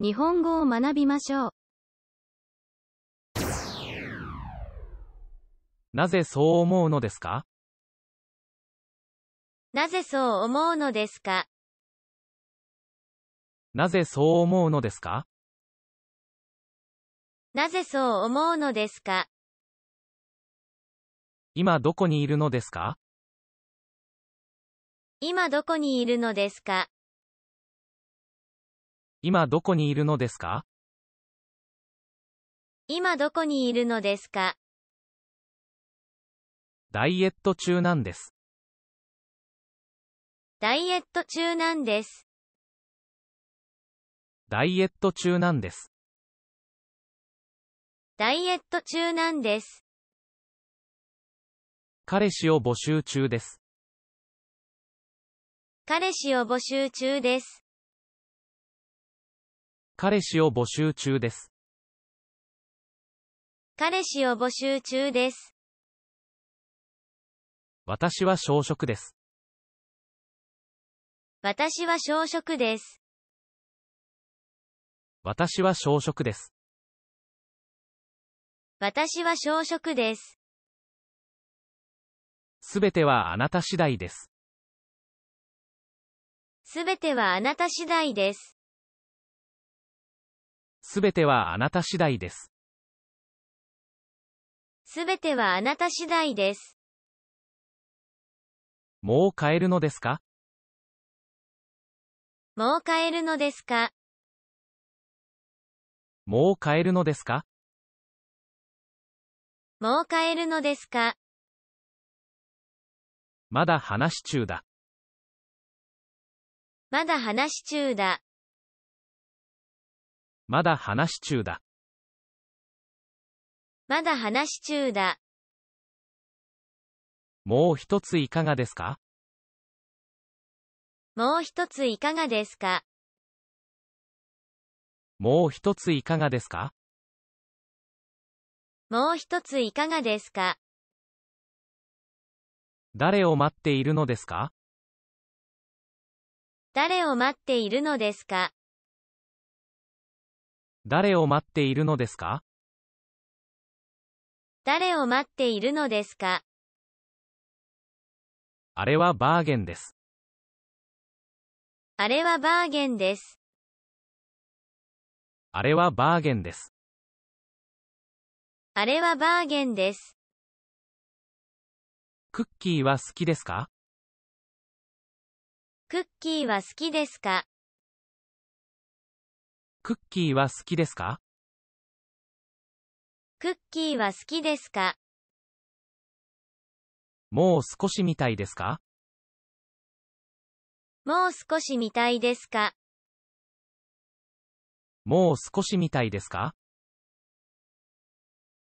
日本語を学びましょう。なぜそう思うのですかなぜそう思うのですかなぜそう思うのですかなぜそう思うのですか今どこにいるのですか今どこにいるのですか今どこにいるのですか今どこにいるのですかダイエット中なんです。ダイエット中なんです。ダイエット中なんです。ダイエット中なんです。彼氏を募集中です。彼氏を募集中です。彼氏を募集中です。彼氏を募集中です。私は小食です。私は小食です。私は小食です。私は小食です。すべてはあなた次第です。すべてはあなた次第です。すべてはあなた次第です。すべてはあなた次第です。もう帰えるのですかもう帰えるのですかもう帰えるのですかもう帰えるのですかまだ話中だ。まだ話中だ。まだ話し中だ。まだ話し中だ。もう一ついかがですかもう一ついかがですかもう一ついかがですかもう一ついかがですか誰を待っているのですか誰を待っているのですか誰を待っているのですか誰を待っているのですかあれはバーゲンです。あれはバーゲンです。あれはバーゲンです。あれはバーゲンです。クッキーは好きですかクッキーは好きですかクッキーは好きですかクッキーは好きですかもう少し見たいですかもう少し見たいですかもう少し見たいですか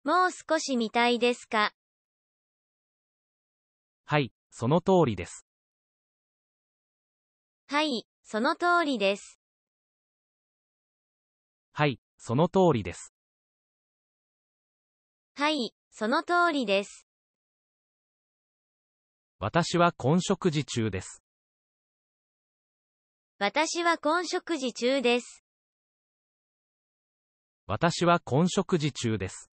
もう少し見たいですかはい、その通りです。はい、その通りです。はい、その通りです。はい、その通りです。私は婚食事中です。私は婚食事中です。私は婚食事中です。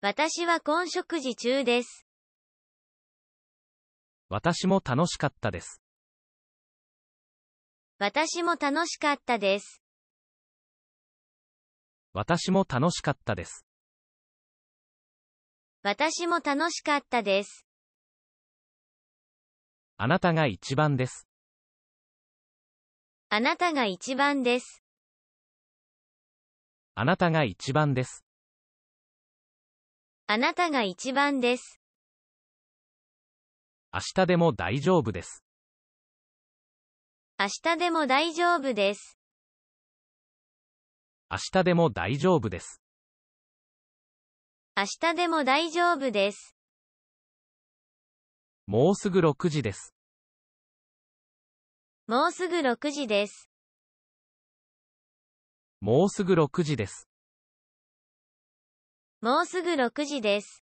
私は婚食事中です。私も楽しかったです。私も楽しかったです。私も楽しかったです。私も楽しかったです。あなたが一番です。あなたが一番です。あなたが一番です。あなたが一番です。明日でも大丈夫です。明日でも大丈夫です。明日でも大丈夫です。明日でも大丈夫です。もうすぐ6時です。もうすぐ6時です。もうすぐ6時です。もうすぐ6時です。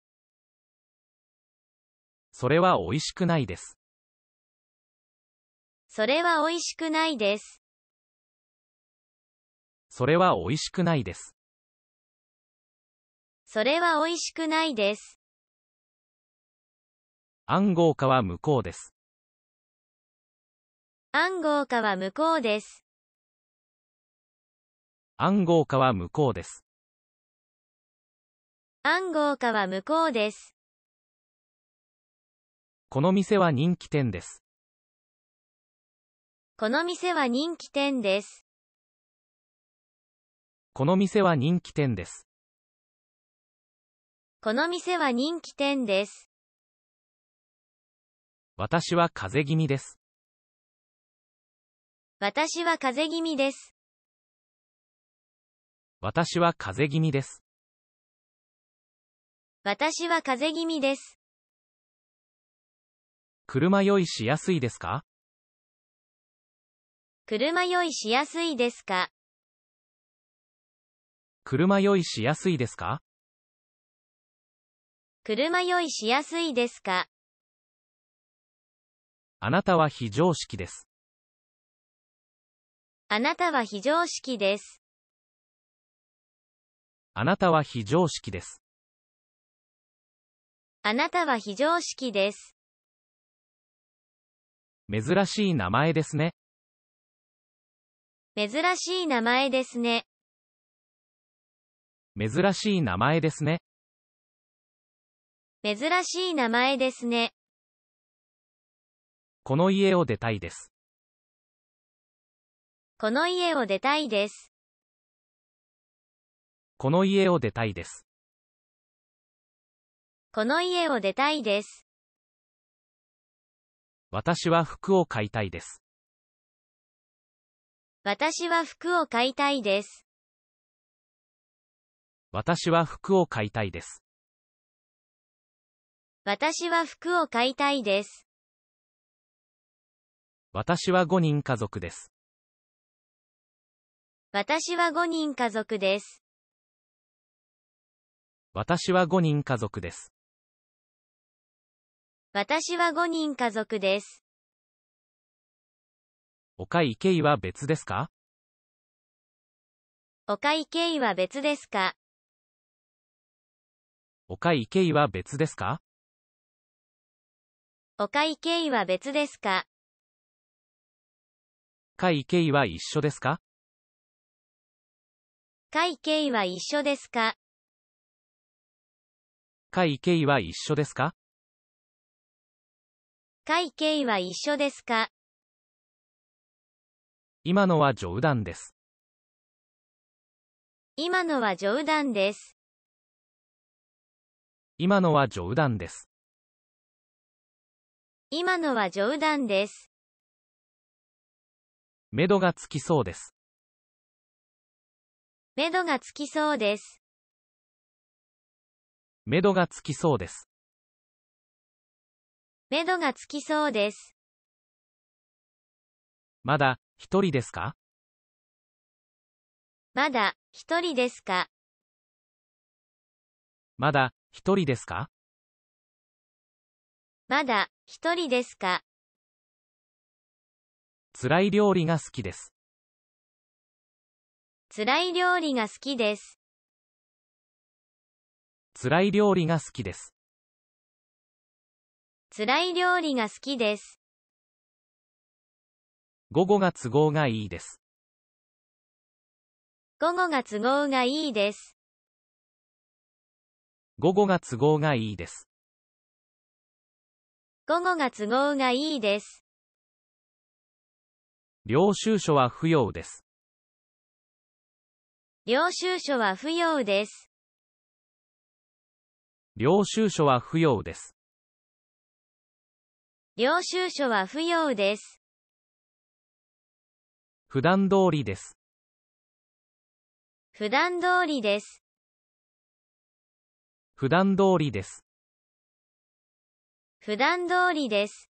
それは美味しくないです。それは美味しくないです。それは美味しくないです。それは美味しくないです。暗号化は無効です。暗号化は無効です。暗号化は無効です。暗号化は無効です。この店は人気店です。この店は人気店です。この店は人気店です。この店は人気店です。私は風邪気味です。私は風邪気味です。私は風邪気味です。私は風邪気味です。車酔いしやすいですか車酔いしやすいですか車酔いしやすいですか車酔いしやすいですかあなたは非常識です。あなたは非常識です。あなたは非常識です。あなたは非常識です。珍しい名前ですね。珍しい名前ですね。珍しい名前ですね。珍しい名前ですね。この家を出たいです。この家を出たいです。この家を出たいです。この家を出たいです。私は服を買いたいです。私は服を買いたいです。私は服を買いたいです。私は服を買いたいです。私は5人家族です。私は5人家族です。私は5人家族です。私は5人家族です。お会計は別ですかお会計は別ですかお会計は別ですかお会計は別ですか岡井経緯は一緒ですか会計は一緒ですか会計は一緒ですか会計は一緒ですか今のは冗談です。今のは冗談です。今のは冗談です。今のは冗談です。目処がつきそうです。目処がつきそうです。目処がつきそうです。目処がつきそうです。まだ、一人ですかまだ、一人ですかまだ、一人ですかまだ、一人ですか辛い料理が好きです。辛い料理が好きです。辛い料理が好きです。辛い料理が好きです。午後が都合がいいです。午後が都合がいいです。午後が都合がいいです。午後が都合がいいです。領収書は不要です。領収書は不要です。領収書は不要です。領収書は不要です。普段通りです。普段通りです。普段通りです。普段通りです。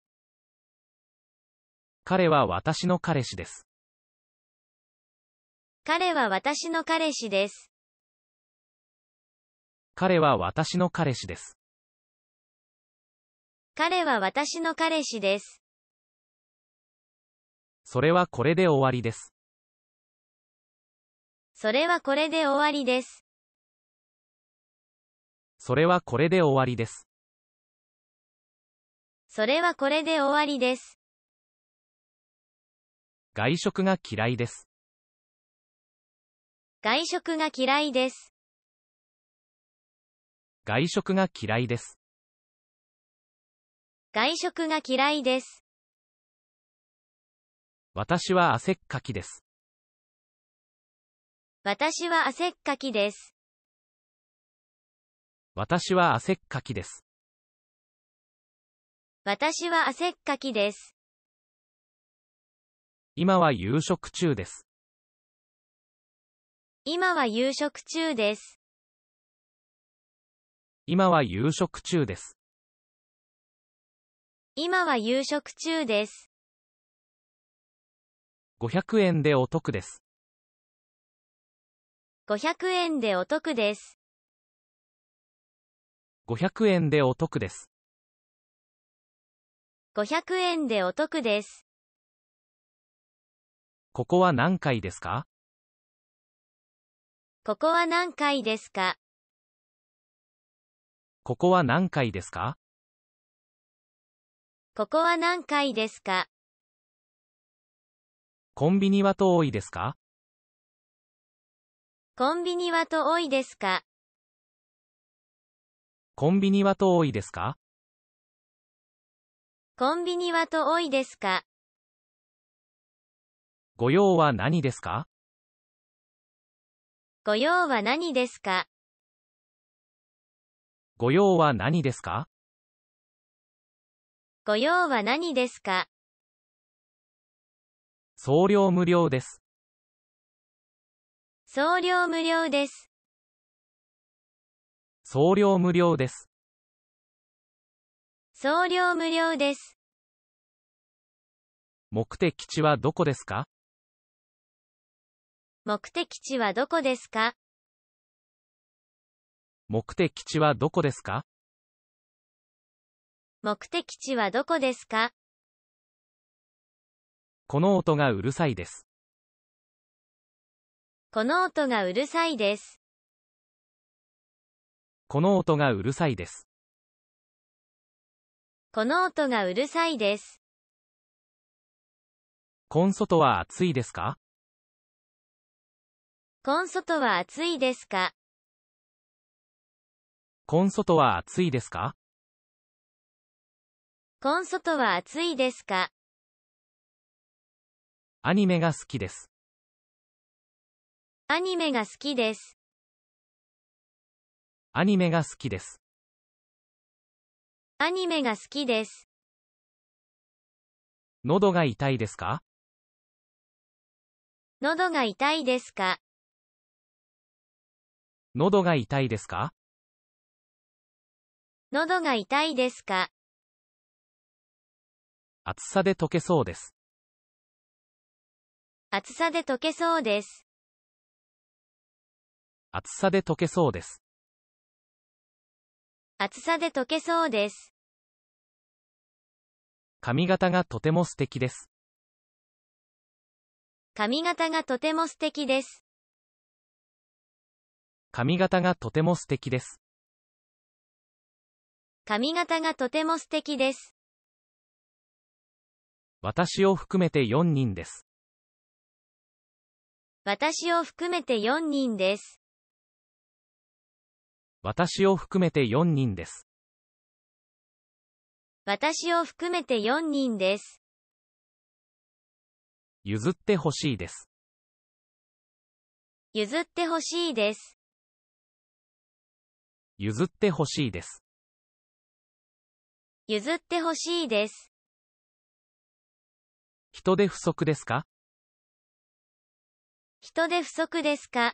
彼は私の彼氏です。彼は私の彼氏です。彼は私の彼氏です。彼は私の彼氏です。それはこれで終わりです。それはこれで終わりです。それはこれで終わりです。それはこれで終わりです。外食が嫌いです。外食が嫌いです。外食が嫌いです。外食が嫌いです。私は汗っかきです。私は汗っかきです。私は汗っかきです。私は汗っかきです。今は夕食中です。今は夕食中です。今は夕食中です。今は夕食中です。500円でお得です。500円でお得です。500円でお得です。500円でお得です。ここは何階ですかここは何階ですかここは何階ですかここは何階ですかコンビニは遠いですかコンビニは遠いですかコンビニは遠いですかコンビニは遠いですかご用は何ですかご用は何ですかご用は何ですかご用は何ですか送料無料です。送料無料です。送料無料です。送料無料です。目的地はどこですか目的地はどこですか目的地はどこですか目的地はどこですかこの音がうるさいです。この音がうるさいです。この音がうるさいです。この音がうるさいです。コンソトは暑いですかコンソトは暑いですかコンソトは暑いですかコンソトは暑いですかアニメが好きです。アニメが好きです。アニメが好きです。アニメが好きです。喉が痛いですか喉が痛いですか喉が痛いですか喉が痛いですか暑さで溶けそうです。暑さで溶けそうです。暑さで溶けそうです。厚さで溶けそうです。髪型がとても素敵です。髪型がとても素敵です。髪型がとても素敵です。髪型がとても素敵です。私を含めて4人です。私を含めて4人です。私を含めて4人です。私を含めて4人です。譲ってほしいです。譲ってほしいです。譲ってほしいです。譲ってほしいです。人手不足ですか人手不足ですか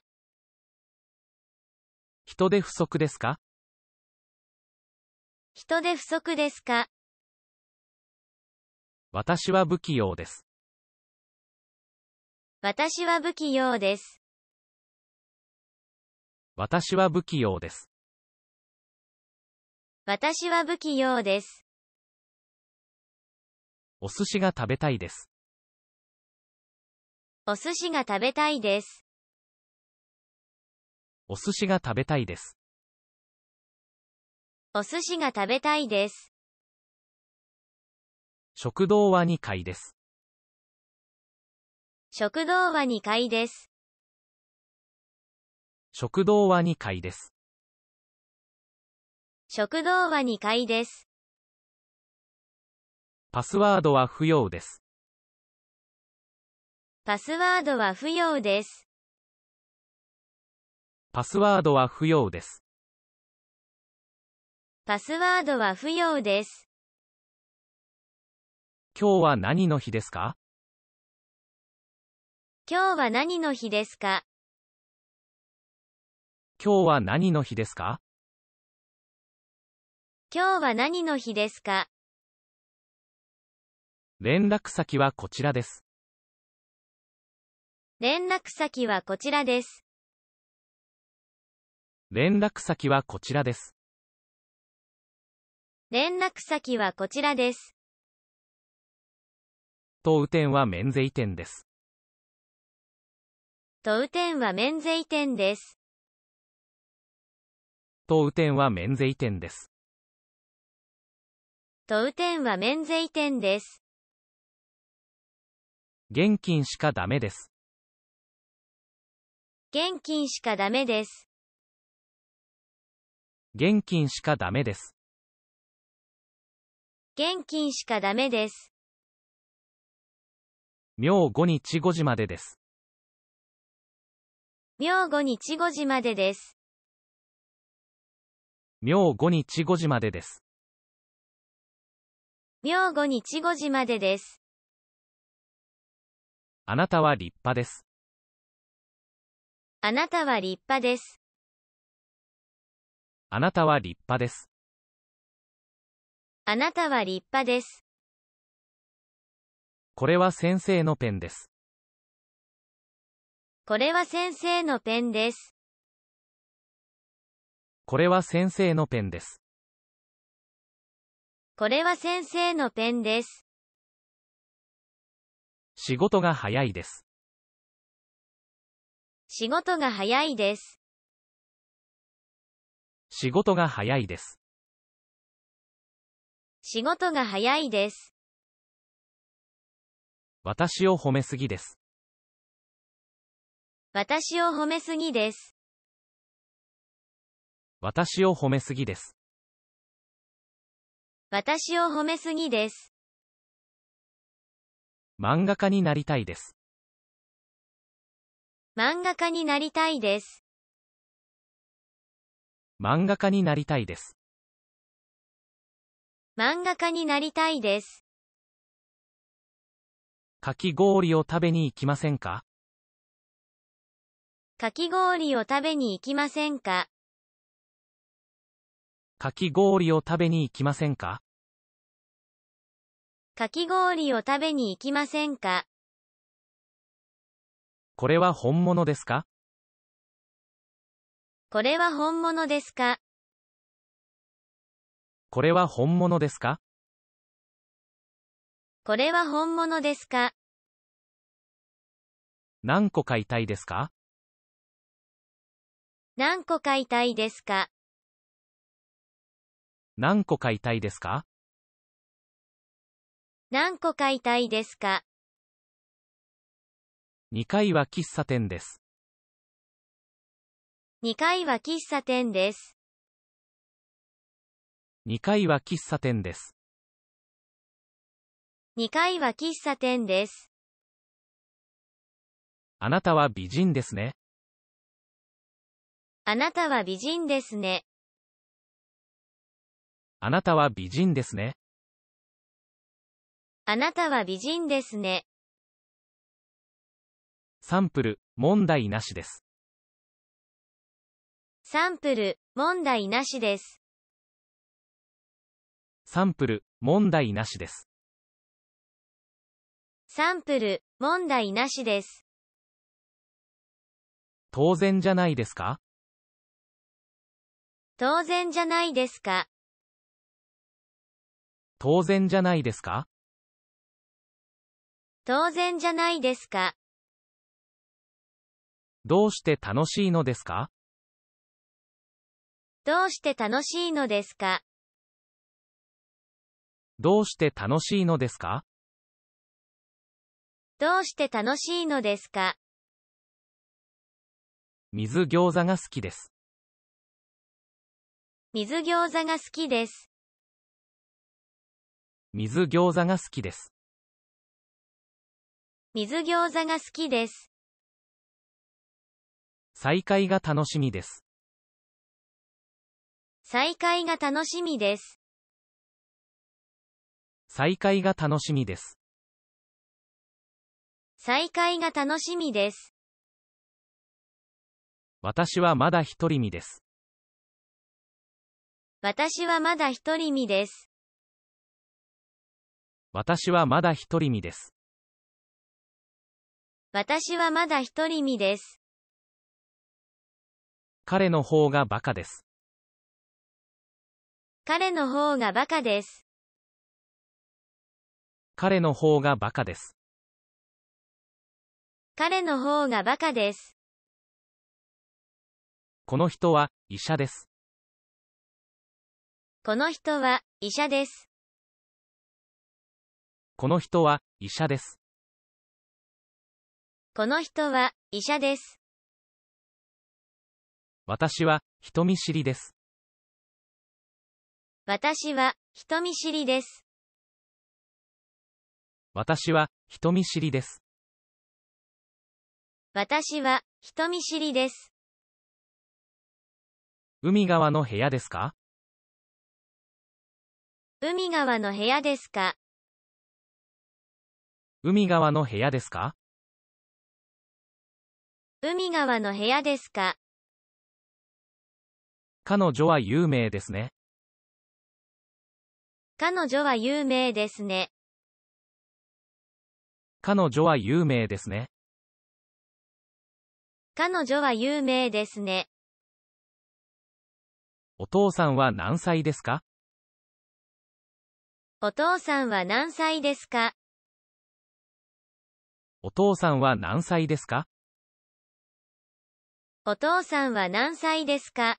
人手不足ですか人手不足ですか私は不器用です。私は不器用です。私は不器用です。私は不器用です。お寿司が食べたいです。お寿司が食べたいです。お寿司が食べたいです。お寿司が食べたいです。食堂は2階です。食堂は2階です。食堂は2階です。食堂は2階です。パスワードは不要です。パスワードは不要です。パスワードは不要です。パスワードは不要です。今日は何の日ですか今日は何の日ですか今日は何の日ですか今日は何の日ですか連絡先はこちらです。連絡先はこちらです。連絡先はこちらです。連絡先はこちらです。当店は免税店です。当店は免税店です。当店は免税店です。当店は免税店です。現金しかダメです。現金しかダメです。現金しかダメです。現金しかダメです。明後日五時までです。明後日五時までです。明後日五時までです。明後日五時までです。あなたは立派です。あなたは立派です。あなたは立派です。あなたは立派です。これは先生のペンです。これは先生のペンです。これは先生のペンです。これは先生のペンです。仕事が早いです。仕事が早いです。仕事が早いです。仕事が早いです。私を褒めすぎです。私を褒めすぎです。私を褒めすぎです。私を褒めすぎです。漫画家になりたいです。漫画家になりたいです。漫画家になりたいです。漫画家になりたいです。かき氷を食べに行きませんかかき氷を食べに行きませんかかき氷を食べに行きませんかかき氷を食べに行きませんかこれは本物ですかこれは本物ですかこれは本物ですかこれは本物ですか何個買いたいですか何個買いたいですか何個買いたいですか何個買いたいですか2階は喫茶店です。2階は喫茶店です。2階は喫茶店です。2階は喫茶店です。あなたは美人ですね。あなたは美人ですね。あなたは美人ですね。あなたは美人ですね。サンプル、問題なしです。サンプル、問題なしです。サンプル、問題なしです。サンプル、問題なしです。当然じゃないですか当然じゃないですか当然じゃないですか当然じゃないですかどうして楽しいのですかどうして楽しいのですかどうして楽しいのですかどうして楽しいのですか水餃子が好きです。水餃子が好きです。水餃子が好きです。水餃子が好きです。再会が楽しみです。再会が楽しみです。再会が楽しみです。再会が楽しみです。私はまだ独り身です。私はまだ独り身です。私はまだ独り身です。私はまだ独り身です。彼の方がバカです。彼の方がバカです。彼の方がバカです。彼の方がバカです。この人は医者です。この人は医者です。この人は医者です。この人は医者です。私は人見知りです。私は人見知りです。私は人見知りです。私は人見知りです。海側の部屋ですか海側の部屋ですか海側の部屋ですか海側の部屋ですか彼女は有名ですね。彼女は有名ですね。彼女は有名ですね。彼女は有名ですね。お父さんは何歳ですかお父さんは何歳ですかお父さんは何歳ですかお父さんは何歳ですか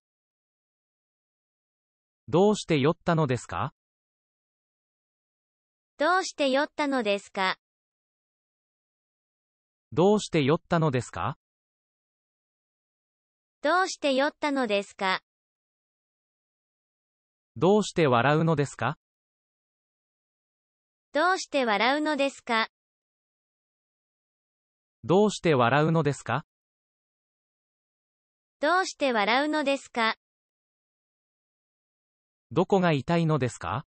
どうして酔ったのですかどうして酔ったのですかどうして酔ったのですかどうして酔ったのですかどうして笑うのですかどうして笑うのですかどうして笑うのですかどうして笑うのですかどこが痛いのですか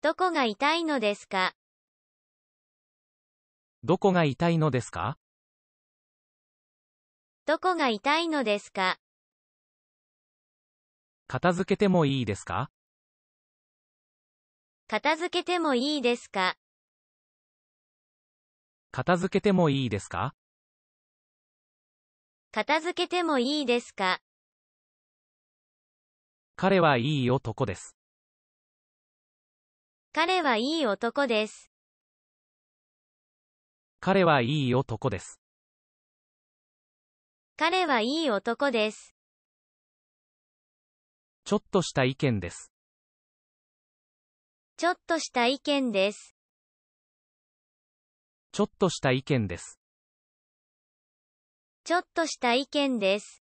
どこが痛いのですかどこが痛いのですかどこが痛いのですか片付けてもいいですか片付けてもいいですか片付けてもいいですか片付けてもいいですか彼はいい男です。彼はいい男です。彼はいい男です。彼はいい男です。ちょっとした意見です。ちょっとした意見です。ちょっとした意見です。ちょっとした意見です。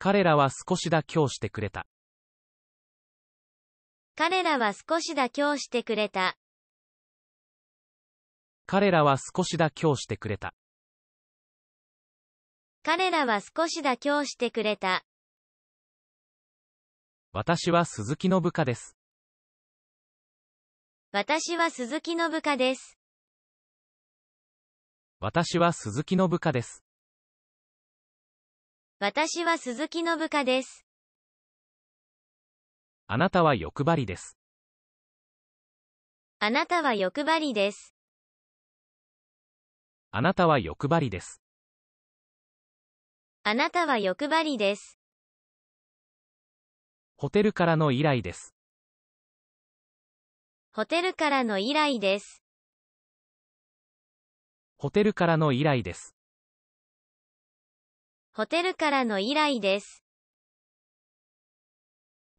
彼らは少しだ妥協してくれた。彼らは少し妥協してくれた。彼らは少し妥協してくれた。彼らは少し妥協してくれた。私は鈴木の部下です。私は鈴木の部下です。私は鈴木の部下です。私は鈴木の部下です。あなたは欲張りです。あなたは欲張りです。あなたは欲張りです。あなたは欲張りです。ホテルからの依頼です。ホテルからの依頼です。ホテルからの依頼です。ホテルからの依頼です。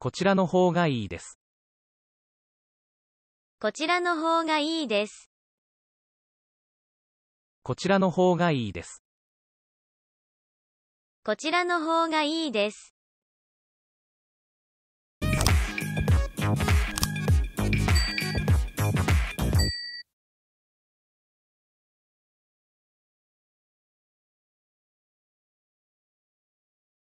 こちらの方がいいです。こちらの方がいいです。こちらの方がいいです。こちらの方がいいです。